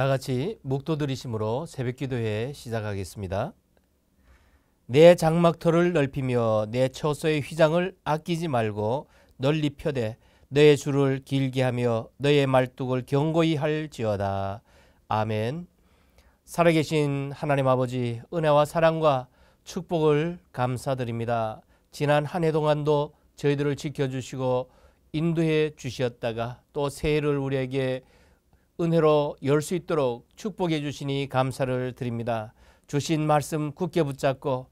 다 같이 묵도 들이심으로 새벽 기도회 시작하겠습니다. 내 장막터를 넓히며 내 처소의 휘장을 아끼지 말고 널리 펴되 너의 줄을 길게 하며 너의 말뚝을 견고히 할지어다. 아멘. 살아계신 하나님 아버지 은혜와 사랑과 축복을 감사드립니다. 지난 한 해 동안도 저희들을 지켜주시고 인도해 주셨다가 또 새해를 우리에게 은혜로 열 수 있도록 축복해 주시니 감사를 드립니다. 주신 말씀 굳게 붙잡고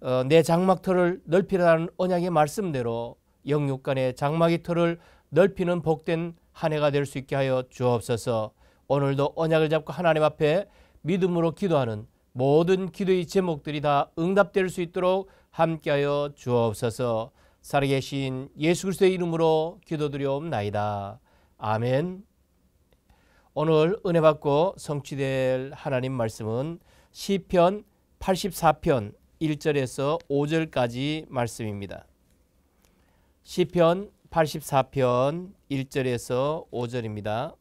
어, 내 장막터를 넓히라는 언약의 말씀대로 영육간의 장막의 터를 넓히는 복된 한 해가 될 수 있게 하여 주옵소서. 오늘도 언약을 잡고 하나님 앞에 믿음으로 기도하는 모든 기도의 제목들이 다 응답될 수 있도록 함께하여 주옵소서. 살아계신 예수 그리스도의 이름으로 기도드리옵나이다. 아멘. 오늘 은혜 받고 성취될 하나님 말씀은 시편 84편 1절에서 5절까지 말씀입니다. 시편 84편 1절에서 5절입니다.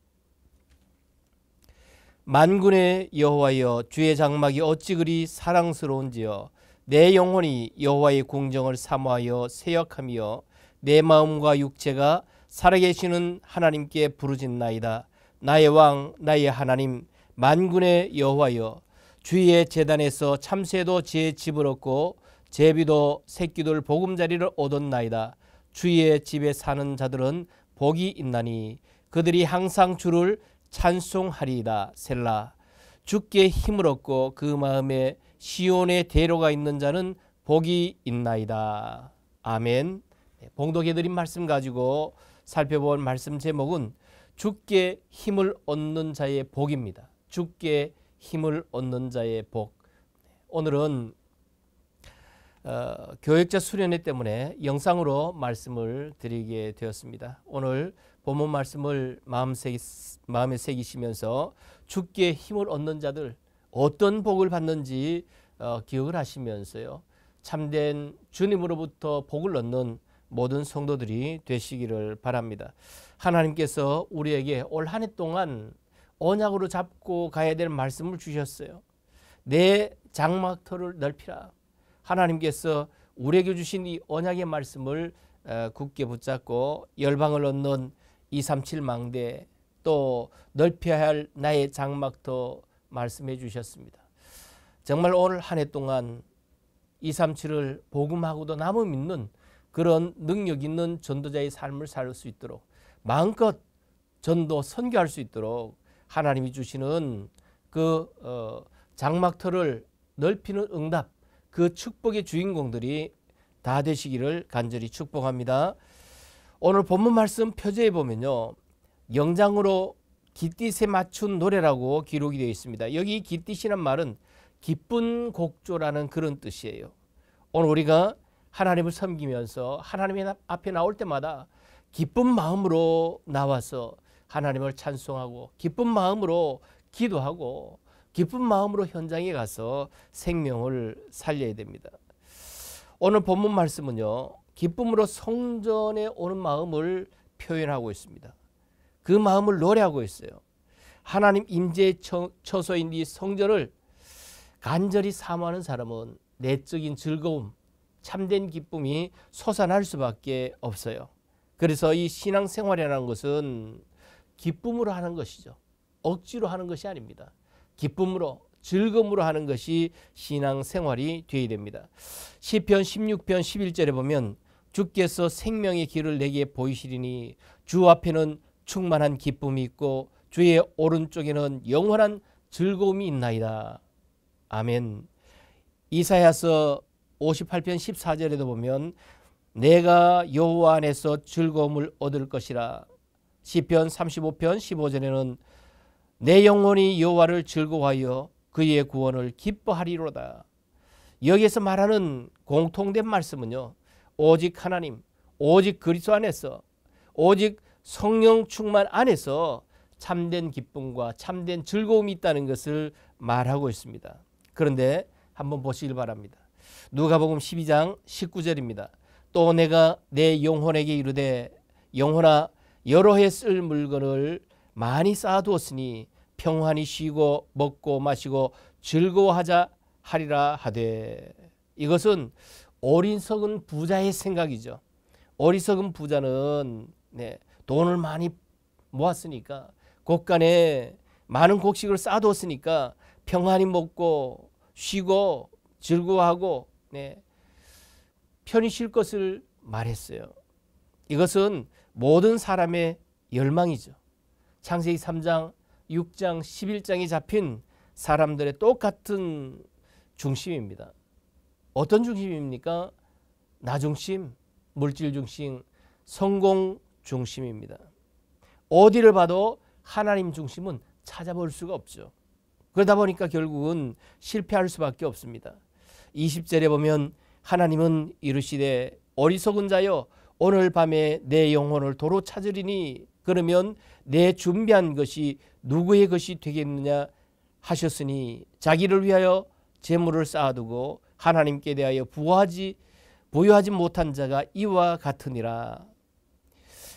만군의 여호와여 주의 장막이 어찌 그리 사랑스러운지여 내 영혼이 여호와의 궁정을 사모하여 세역하며 내 마음과 육체가 살아계시는 하나님께 부르짖나이다 나의 왕 나의 하나님 만군의 여호와여 주의 재단에서 참새도 제 집을 얻고 제비도 새끼들 보금자리를 얻었나이다 주의 집에 사는 자들은 복이 있나니 그들이 항상 주를 찬송하리이다 셀라 주께 힘을 얻고 그 마음에 시온의 대로가 있는 자는 복이 있나이다 아멘 네, 봉독해드린 말씀 가지고 살펴본 말씀 제목은 죽게 힘을 얻는 자의 복입니다. 죽게 힘을 얻는 자의 복. 오늘은 어, 교역자 수련회 때문에 영상으로 말씀을 드리게 되었습니다. 오늘 본문 말씀을 마음 새기, 마음에 새기시면서 죽게 힘을 얻는 자들 어떤 복을 받는지 어, 기억을 하시면서요. 참된 주님으로부터 복을 얻는 모든 성도들이 되시기를 바랍니다. 하나님께서 우리에게 올 한 해 동안 언약으로 잡고 가야 될 말씀을 주셨어요. 내 장막터를 넓히라. 하나님께서 우리에게 주신 이 언약의 말씀을 어, 굳게 붙잡고 열방을 얻는 237 망대 또 넓혀야 할 나의 장막터 말씀해 주셨습니다. 정말 올한해 동안 237을 복음하고도 남음 있는 그런 능력 있는 전도자의 삶을 살 수 있도록 마음껏 전도 선교할 수 있도록 하나님이 주시는 그 어, 장막터를 넓히는 응답 그 축복의 주인공들이 다 되시기를 간절히 축복합니다. 오늘 본문 말씀 표제에 보면요. 영장으로 깃딧에 맞춘 노래라고 기록이 되어 있습니다. 여기 깃딧이란 말은 기쁜 곡조라는 그런 뜻이에요. 오늘 우리가 하나님을 섬기면서 하나님 앞에 나올 때마다 기쁜 마음으로 나와서 하나님을 찬송하고 기쁜 마음으로 기도하고 기쁜 마음으로 현장에 가서 생명을 살려야 됩니다. 오늘 본문 말씀은요. 기쁨으로 성전에 오는 마음을 표현하고 있습니다. 그 마음을 노래하고 있어요. 하나님 임재 처소인 이 성전을 간절히 사모하는 사람은 내적인 즐거움, 참된 기쁨이 솟아날 수밖에 없어요. 그래서 이 신앙생활이라는 것은 기쁨으로 하는 것이죠. 억지로 하는 것이 아닙니다. 기쁨으로 즐거움으로 하는 것이 신앙생활이 되어야 됩니다. 시편 16편 11절에 보면 주께서 생명의 길을 내게 보이시리니 주 앞에는 충만한 기쁨이 있고 주의 오른쪽에는 영원한 즐거움이 있나이다. 아멘. 이사야서 58편 14절에도 보면 내가 여호와 안에서 즐거움을 얻을 것이라. 시편 35편 15절에는 내 영혼이 여호와를 즐거워하여 그의 구원을 기뻐하리로다. 여기에서 말하는 공통된 말씀은요. 오직 하나님, 오직 그리스도 안에서 오직 성령 충만 안에서 참된 기쁨과 참된 즐거움이 있다는 것을 말하고 있습니다. 그런데 한번 보시길 바랍니다. 누가복음 12장 19절입니다. 또 내가 내 영혼에게 이르되 영혼아 여러 해쓸 물건을 많이 쌓아두었으니 평안히 쉬고 먹고 마시고 즐거워하자 하리라 하되 이것은 어린석은 부자의 생각이죠. 어리석은 부자는 네, 돈을 많이 모았으니까 곳간에 많은 곡식을 쌓아두었으니까 평안히 먹고 쉬고 즐거워하고 네, 편히 쉴 것을 말했어요. 이것은 모든 사람의 열망이죠. 창세기 3장, 6장, 11장이 잡힌 사람들의 똑같은 중심입니다. 어떤 중심입니까? 나 중심, 물질 중심, 성공 중심입니다. 어디를 봐도 하나님 중심은 찾아볼 수가 없죠. 그러다 보니까 결국은 실패할 수밖에 없습니다. 20절에 보면 하나님은 이르시되 어리석은 자여 오늘 밤에 내 영혼을 도로 찾으리니 그러면 내 준비한 것이 누구의 것이 되겠느냐 하셨으니 자기를 위하여 재물을 쌓아두고 하나님께 대하여 부하지 부유하지 못한 자가 이와 같으니라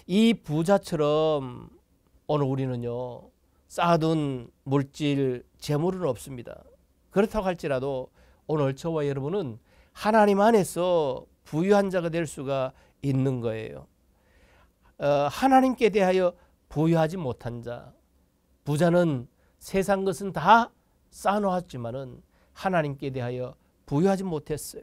이 부자처럼 오늘 우리는요 쌓아둔 물질 재물은 없습니다 그렇다고 할지라도 오늘 저와 여러분은 하나님 안에서 부유한 자가 될 수가 있는 거예요. 어, 하나님께 대하여 부유하지 못한 자, 부자는 세상 것은 다 쌓아놓았지만은 하나님께 대하여 부유하지 못했어요.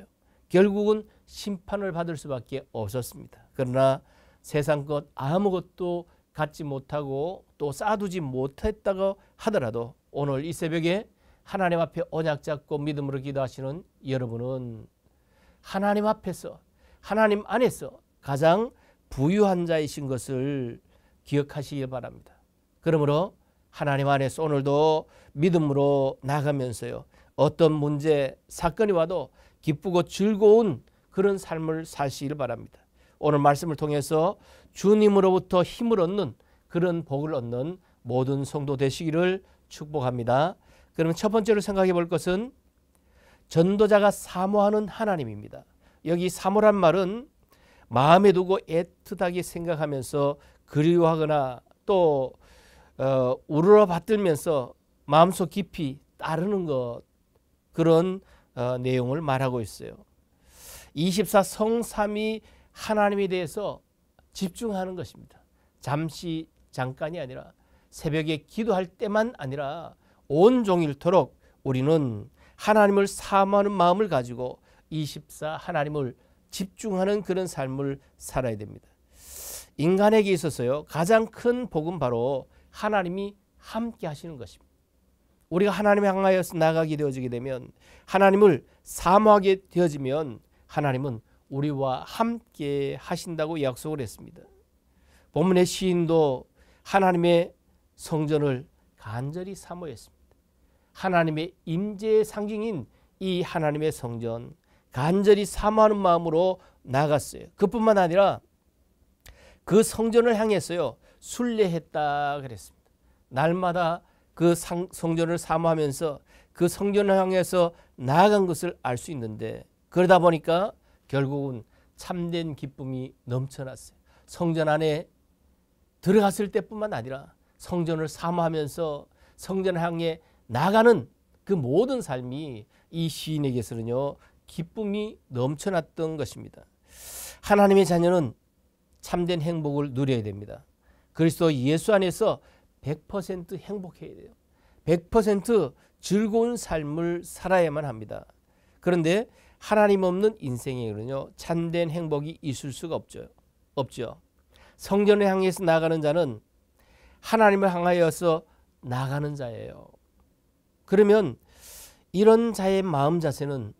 결국은 심판을 받을 수밖에 없었습니다. 그러나 세상 것 아무것도 갖지 못하고 또 쌓아두지 못했다고 하더라도 오늘 이 새벽에 하나님 앞에 언약 잡고 믿음으로 기도하시는 여러분은 하나님 앞에서 하나님 안에서 가장 부유한 자이신 것을 기억하시길 바랍니다. 그러므로 하나님 안에서 오늘도 믿음으로 나가면서요. 어떤 문제, 사건이 와도 기쁘고 즐거운 그런 삶을 사시길 바랍니다. 오늘 말씀을 통해서 주님으로부터 힘을 얻는 그런 복을 얻는 모든 성도 되시기를 축복합니다. 그러면 첫 번째로 생각해 볼 것은 전도자가 사모하는 하나님입니다. 여기 사모란 말은 마음에 두고 애틋하게 생각하면서 그리워하거나 또 어, 우러러 받들면서 마음속 깊이 따르는 것 그런 어, 내용을 말하고 있어요. 24 성삼이 하나님에 대해서 집중하는 것입니다. 잠시 잠깐이 아니라 새벽에 기도할 때만 아니라 온종일토록 우리는 하나님을 사모하는 마음을 가지고 24 하나님을 집중하는 그런 삶을 살아야 됩니다. 인간에게 있어서요. 가장 큰 복은 바로 하나님이 함께 하시는 것입니다. 우리가 하나님 향하여 나가게 되어지게 되면 하나님을 사모하게 되어지면 하나님은 우리와 함께 하신다고 약속을 했습니다. 본문의 시인도 하나님의 성전을 간절히 사모했습니다. 하나님의 임재의 상징인 이 하나님의 성전 간절히 사모하는 마음으로 나갔어요. 그뿐만 아니라 그 성전을 향해서요. 순례했다 그랬습니다. 날마다 그 상, 성전을 사모하면서 그 성전을 향해서 나아간 것을 알 수 있는데 그러다 보니까 결국은 참된 기쁨이 넘쳐났어요. 성전 안에 들어갔을 때뿐만 아니라 성전을 사모하면서 성전 향해 나가는 그 모든 삶이 이 시인에게서는요 기쁨이 넘쳐났던 것입니다. 하나님의 자녀는 참된 행복을 누려야 됩니다. 그리스도 예수 안에서 100% 행복해야 돼요. 100% 즐거운 삶을 살아야만 합니다. 그런데 하나님 없는 인생에는요 참된 행복이 있을 수가 없죠. 없죠. 성전을 향해서 나가는 자는 하나님을 향하여서 나가는 자예요. 그러면 이런 자의 마음 자세는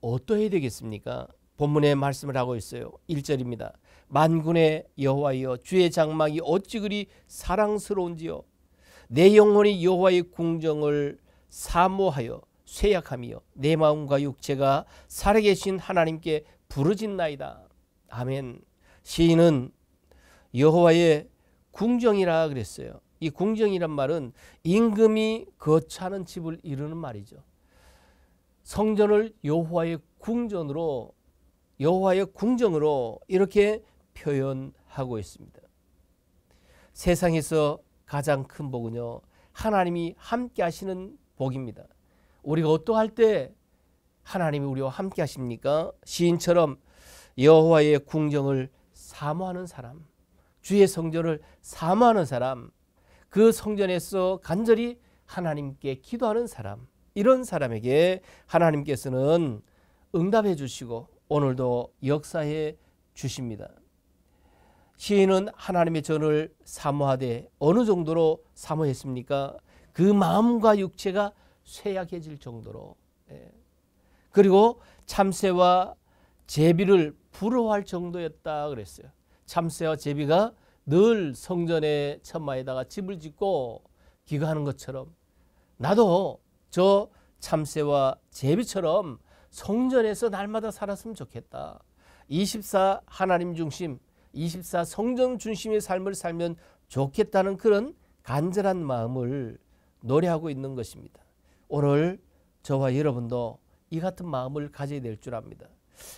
어떠해야 되겠습니까? 본문의 말씀을 하고 있어요. 1절입니다. 만군의 여호와여 주의 장막이 어찌 그리 사랑스러운지요 내 영혼이 여호와의 궁정을 사모하여 쇠약하며 내 마음과 육체가 살아계신 하나님께 부르짖나이다. 아멘. 시인은 여호와의 궁정이라 그랬어요. 이 궁정이란 말은 임금이 거처하는 집을 이루는 말이죠. 성전을 여호와의 궁전으로 여호와의 궁정으로 이렇게 표현하고 있습니다. 세상에서 가장 큰 복은요. 하나님이 함께 하시는 복입니다. 우리가 어떠할 때 하나님이 우리와 함께 하십니까? 시인처럼 여호와의 궁정을 사모하는 사람, 주의 성전을 사모하는 사람, 그 성전에서 간절히 하나님께 기도하는 사람 이런 사람에게 하나님께서는 응답해 주시고 오늘도 역사해 주십니다. 시인은 하나님의 전을 사모하되 어느 정도로 사모했습니까? 그 마음과 육체가 쇠약해질 정도로 예. 그리고 참새와 제비를 부러워할 정도였다 그랬어요. 참새와 제비가 늘 성전의 천마에다가 집을 짓고 기도하는 것처럼 나도 저 참새와 제비처럼 성전에서 날마다 살았으면 좋겠다. 24 하나님 중심, 24 성전 중심의 삶을 살면 좋겠다는 그런 간절한 마음을 노래하고 있는 것입니다. 오늘 저와 여러분도 이 같은 마음을 가져야 될 줄 압니다.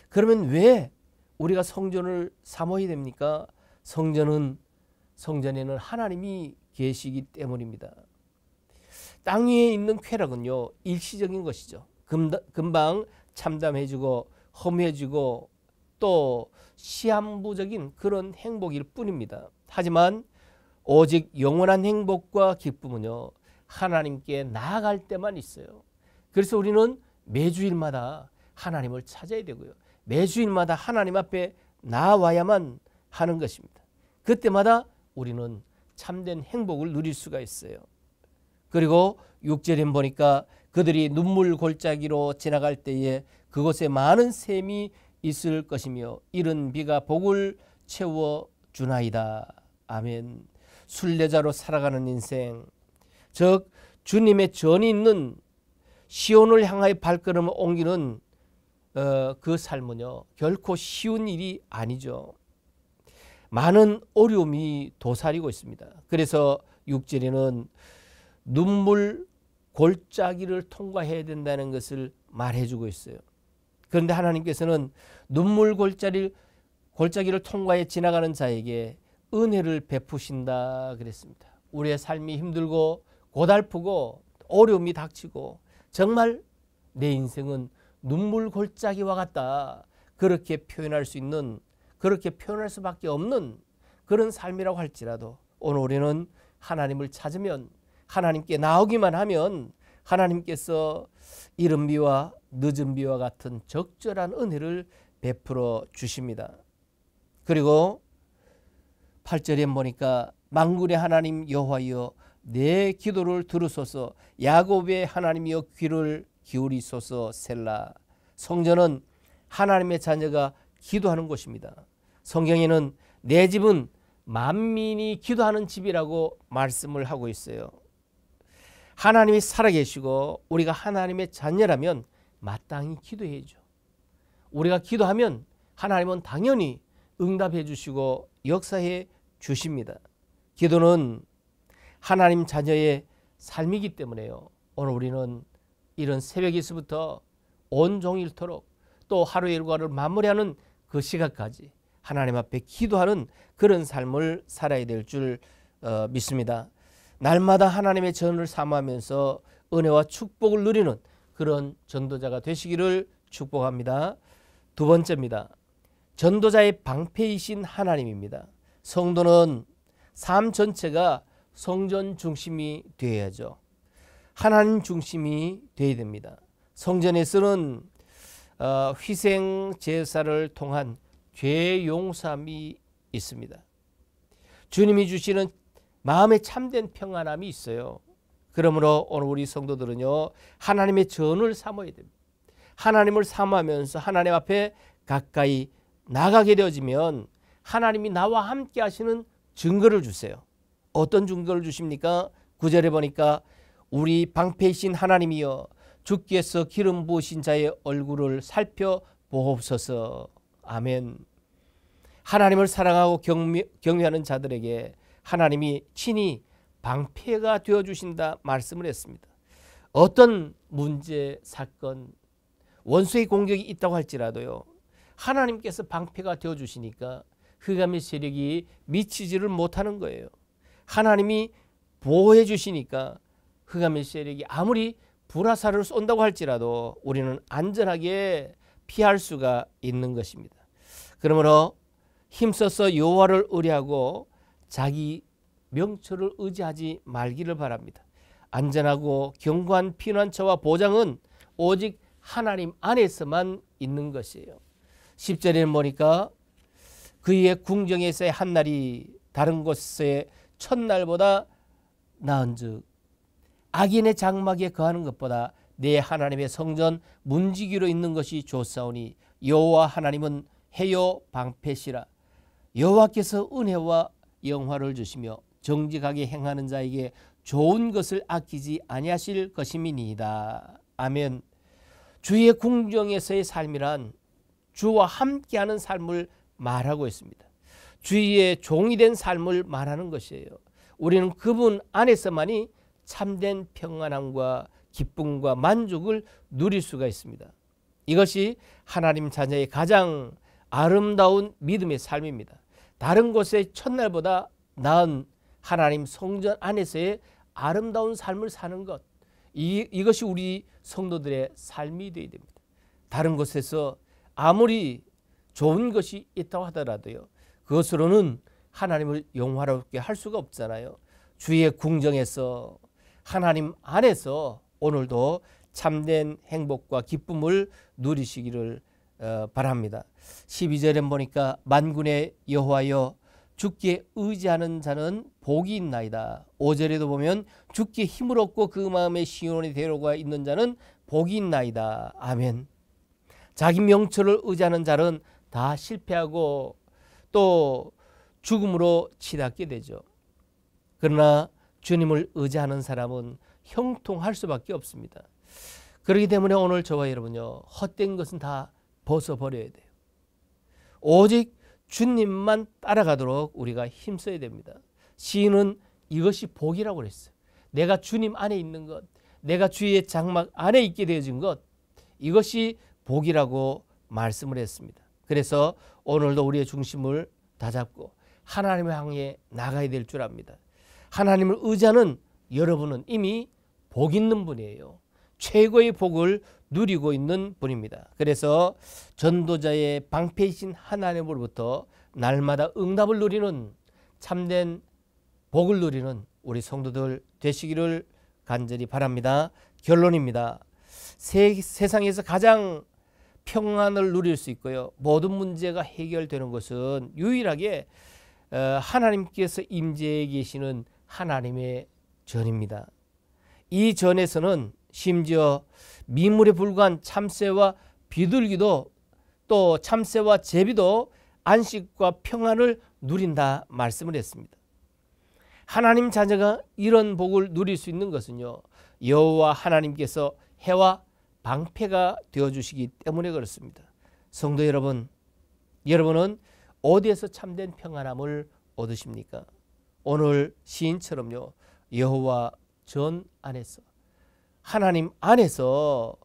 그러면 왜 우리가 성전을 사모해야 됩니까? 성전은 성전에는 하나님이 계시기 때문입니다. 땅 위에 있는 쾌락은요 일시적인 것이죠. 금방 참담해지고 허무해지고 또 시한부적인 그런 행복일 뿐입니다. 하지만 오직 영원한 행복과 기쁨은요 하나님께 나아갈 때만 있어요. 그래서 우리는 매주일마다 하나님을 찾아야 되고요. 매주일마다 하나님 앞에 나와야만 하는 것입니다. 그때마다 우리는 참된 행복을 누릴 수가 있어요. 그리고 6절에 보니까 그들이 눈물 골짜기로 지나갈 때에 그곳에 많은 샘이 있을 것이며 이른 비가 복을 채워 주나이다. 아멘. 순례자로 살아가는 인생 즉 주님의 전이 있는 시온을 향하여 발걸음을 옮기는 어, 그 삶은요 결코 쉬운 일이 아니죠. 많은 어려움이 도사리고 있습니다. 그래서 육절에는 눈물 골짜기를 통과해야 된다는 것을 말해주고 있어요. 그런데 하나님께서는 눈물 골짜기를, 골짜기를 통과해 지나가는 자에게 은혜를 베푸신다 그랬습니다. 우리의 삶이 힘들고 고달프고 어려움이 닥치고 정말 내 인생은 눈물 골짜기와 같다. 그렇게 표현할 수 있는 그렇게 표현할 수밖에 없는 그런 삶이라고 할지라도 오늘 우리는 하나님을 찾으면 하나님께 나오기만 하면 하나님께서 이른 비와 늦은 비와 같은 적절한 은혜를 베풀어 주십니다. 그리고 8절에 보니까 만군의 하나님 여호와여 내 기도를 들으소서 야곱의 하나님여 귀를 기울이소서 셀라 성전은 하나님의 자녀가 기도하는 곳입니다. 성경에는 내 집은 만민이 기도하는 집이라고 말씀을 하고 있어요. 하나님이 살아계시고 우리가 하나님의 자녀라면 마땅히 기도해야죠. 우리가 기도하면 하나님은 당연히 응답해 주시고 역사해 주십니다. 기도는 하나님 자녀의 삶이기 때문에요. 오늘 우리는 이런 새벽 에서부터 온종일토록 또하루 일과를 마무리하는 그 시각까지 하나님 앞에 기도하는 그런 삶을 살아야 될줄 어, 믿습니다. 날마다 하나님의 전을 삼하면서 은혜와 축복을 누리는 그런 전도자가 되시기를 축복합니다. 두 번째입니다. 전도자의 방패이신 하나님입니다. 성도는 삶 전체가 성전 중심이 되어야죠. 하나님 중심이 되어야 됩니다. 성전에서는 어, 희생 제사를 통한 죄 용삼이 있습니다. 주님이 주시는 마음의 참된 평안함이 있어요. 그러므로 오늘 우리 성도들은요 하나님의 전을 삼아야 됩니다. 하나님을 삼하면서 하나님 앞에 가까이 나가게 되어지면 하나님이 나와 함께 하시는 증거를 주세요. 어떤 증거를 주십니까? 구절에 보니까 우리 방패이신 하나님이여 주께서 기름 부으신 자의 얼굴을 살펴 보옵소서 아멘. 하나님을 사랑하고 경미, 경외하는 자들에게 하나님이 친히 방패가 되어 주신다 말씀을 했습니다. 어떤 문제, 사건, 원수의 공격이 있다고 할지라도요. 하나님께서 방패가 되어 주시니까 흑암의 세력이 미치지를 못하는 거예요. 하나님이 보호해 주시니까 흑암의 세력이 아무리 불화살을 쏜다고 할지라도 우리는 안전하게 피할 수가 있는 것입니다. 그러므로 힘써서 여호와를 의뢰하고 자기 명철을 의지하지 말기를 바랍니다. 안전하고 견고한 피난처와 보장은 오직 하나님 안에서만 있는 것이에요. 1 0절에 보니까 그의 궁정에서의 한 날이 다른 곳의 첫날보다 나은 즉 악인의 장막에 거하는 것보다 내 하나님의 성전 문지기로 있는 것이 좋사오니 여호와 하나님은 해요 방패시라 여호와께서 은혜와 영화를 주시며 정직하게 행하는 자에게 좋은 것을 아끼지 아니하실 것임이니이다. 아멘. 주의 궁정에서의 삶이란 주와 함께하는 삶을 말하고 있습니다. 주의 종이 된 삶을 말하는 것이에요. 우리는 그분 안에서만이 참된 평안함과 기쁨과 만족을 누릴 수가 있습니다. 이것이 하나님 자녀의 가장 아름다운 믿음의 삶입니다. 다른 곳의 첫날보다 나은 하나님 성전 안에서의 아름다운 삶을 사는 것 이, 이것이 우리 성도들의 삶이 되어야 됩니다. 다른 곳에서 아무리 좋은 것이 있다고 하더라도요. 그것으로는 하나님을 영화롭게 할 수가 없잖아요. 주의 궁정에서 하나님 안에서 오늘도 참된 행복과 기쁨을 누리시기를 어, 바랍니다. 12절에 보니까 만군의 여호와여 죽기 의지하는 자는 복이 있나이다. 5절에도 보면 죽기 힘을 얻고 그 마음에 시온의 대로가 있는 자는 복이 있나이다. 아멘. 자기 명철을 의지하는 자는 다 실패하고 또 죽음으로 치닫게 되죠. 그러나 주님을 의지하는 사람은 형통할 수밖에 없습니다. 그렇기 때문에 오늘 저와 여러분요 헛된 것은 다 벗어버려야 돼요. 오직 주님만 따라가도록 우리가 힘써야 됩니다. 시인은 이것이 복이라고 그어요 내가 주님 안에 있는 것, 내가 주의 장막 안에 있게 되어진 것, 이것이 복이라고 말씀을 했습니다. 그래서 오늘도 우리의 중심을 다잡고 하나님을 향해 나가야 될 줄 압니다. 하나님을 의지는 여러분은 이미 복 있는 분이에요. 최고의 복을 누리고 있는 분입니다. 그래서 전도자의 방패이신 하나님으로부터 날마다 응답을 누리는 참된 복을 누리는 우리 성도들 되시기를 간절히 바랍니다. 결론입니다. 세, 세상에서 가장 평안을 누릴 수 있고요. 모든 문제가 해결되는 것은 유일하게 어, 하나님께서 임재해 계시는 하나님의 전입니다. 이 전에서는 심지어 미물에 불과한 참새와 비둘기도 또 참새와 제비도 안식과 평안을 누린다 말씀을 했습니다. 하나님 자녀가 이런 복을 누릴 수 있는 것은요. 여호와 하나님께서 해와 방패가 되어 주시기 때문에 그렇습니다. 성도 여러분, 여러분은 어디에서 참된 평안함을 얻으십니까? 오늘 시인처럼요. 여호와 전 안에서 하나님 안에서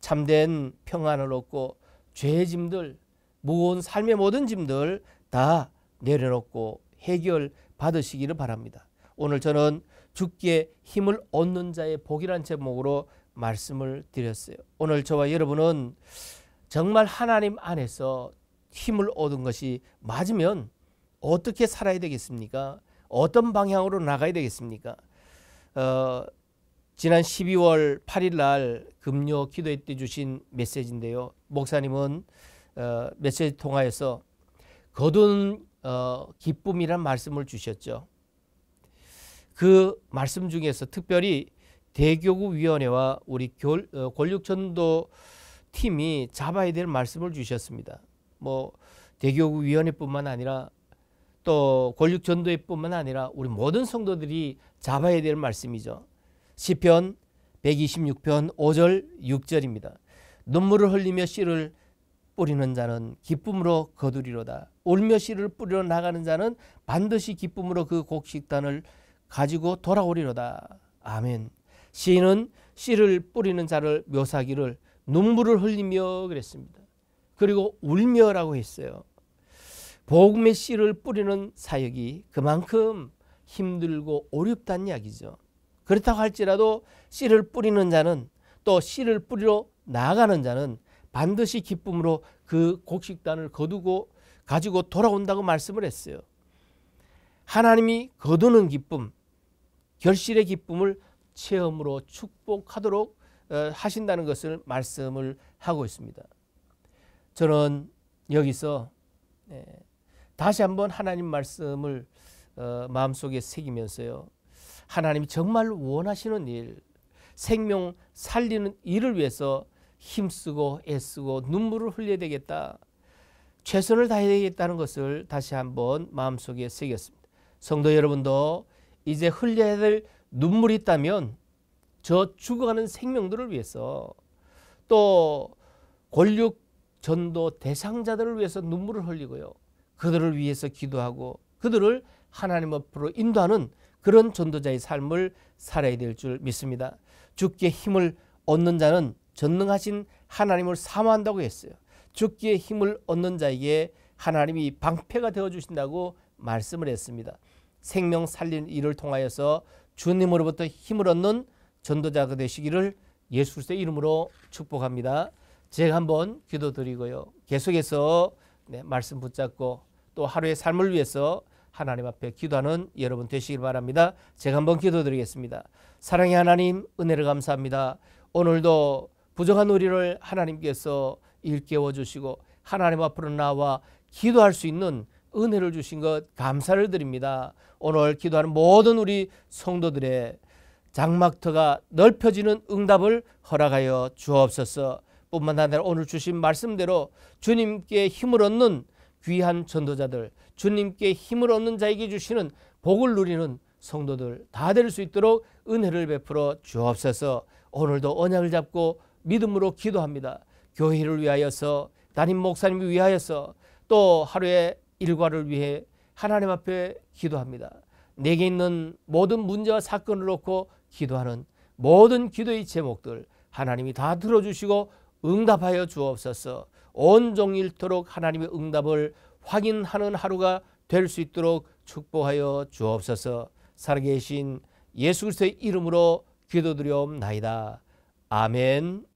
참된 평안을 얻고 죄의 짐들 무거운 삶의 모든 짐들 다 내려놓고 해결 받으시기를 바랍니다. 오늘 저는 죽게 힘을 얻는 자의 복이란 제목으로 말씀을 드렸어요. 오늘 저와 여러분은 정말 하나님 안에서 힘을 얻은 것이 맞으면 어떻게 살아야 되겠습니까? 어떤 방향으로 나가야 되겠습니까? 어, 지난 12월 8일 날 금요 기도회 때 주신 메시지인데요. 목사님은 어, 메시지 통하여서 거둔 어, 기쁨이란 말씀을 주셨죠. 그 말씀 중에서 특별히 대교구위원회와 우리 어, 권력전도 팀이 잡아야 될 말씀을 주셨습니다. 뭐 대교구위원회뿐만 아니라 또 권력 전도회뿐만 아니라 우리 모든 성도들이 잡아야 될 말씀이죠. 시편 126편 5절 6절입니다. 눈물을 흘리며 씨를 뿌리는 자는 기쁨으로 거두리로다. 울며 씨를 뿌리러 나가는 자는 반드시 기쁨으로 그 곡식단을 가지고 돌아오리로다. 아멘. 시인은 씨를 뿌리는 자를 묘사기를 눈물을 흘리며 그랬습니다. 그리고 울며라고 했어요. 복음의 씨를 뿌리는 사역이 그만큼 힘들고 어렵다는 이야기죠. 그렇다고 할지라도 씨를 뿌리는 자는 또 씨를 뿌리러 나아가는 자는 반드시 기쁨으로 그 곡식단을 거두고 가지고 돌아온다고 말씀을 했어요. 하나님이 거두는 기쁨, 결실의 기쁨을 체험으로 축복하도록 어, 하신다는 것을 말씀을 하고 있습니다. 저는 여기서 예, 다시 한번 하나님 말씀을 어, 마음속에 새기면서요. 하나님이 정말 원하시는 일, 생명 살리는 일을 위해서 힘쓰고 애쓰고 눈물을 흘려야 되겠다. 최선을 다해야겠다는 것을 다시 한번 마음속에 새겼습니다. 성도 여러분도 이제 흘려야 될 눈물이 있다면 저 죽어가는 생명들을 위해서 또 권력 전도 대상자들을 위해서 눈물을 흘리고요. 그들을 위해서 기도하고 그들을 하나님 앞으로 인도하는 그런 전도자의 삶을 살아야 될 줄 믿습니다. 죽기의 힘을 얻는 자는 전능하신 하나님을 사모한다고 했어요. 죽기의 힘을 얻는 자에게 하나님이 방패가 되어 주신다고 말씀을 했습니다. 생명 살린 일을 통하여서 주님으로부터 힘을 얻는 전도자가 되시기를 예수 의 이름으로 축복합니다. 제가 한번 기도드리고요. 계속해서 네, 말씀 붙잡고 또 하루의 삶을 위해서 하나님 앞에 기도하는 여러분 되시길 바랍니다. 제가 한번 기도드리겠습니다. 사랑의 하나님 은혜를 감사합니다. 오늘도 부족한 우리를 하나님께서 일깨워 주시고 하나님 앞으로 나와 기도할 수 있는 은혜를 주신 것 감사를 드립니다. 오늘 기도하는 모든 우리 성도들의 장막터가 넓혀지는 응답을 허락하여 주옵소서. 뿐만 아니라 오늘 주신 말씀대로 주님께 힘을 얻는 귀한 전도자들, 주님께 힘을 얻는 자에게 주시는 복을 누리는 성도들 다 될 수 있도록 은혜를 베풀어 주옵소서. 오늘도 언약을 잡고 믿음으로 기도합니다. 교회를 위하여서 담임 목사님을 위하여서 또 하루의 일과를 위해 하나님 앞에 기도합니다. 내게 있는 모든 문제와 사건을 놓고 기도하는 모든 기도의 제목들 하나님이 다 들어주시고 응답하여 주옵소서. 온종일토록 하나님의 응답을 확인하는 하루가 될 수 있도록 축복하여 주옵소서 살아계신 예수 그리스도의 이름으로 기도드려옵나이다. 아멘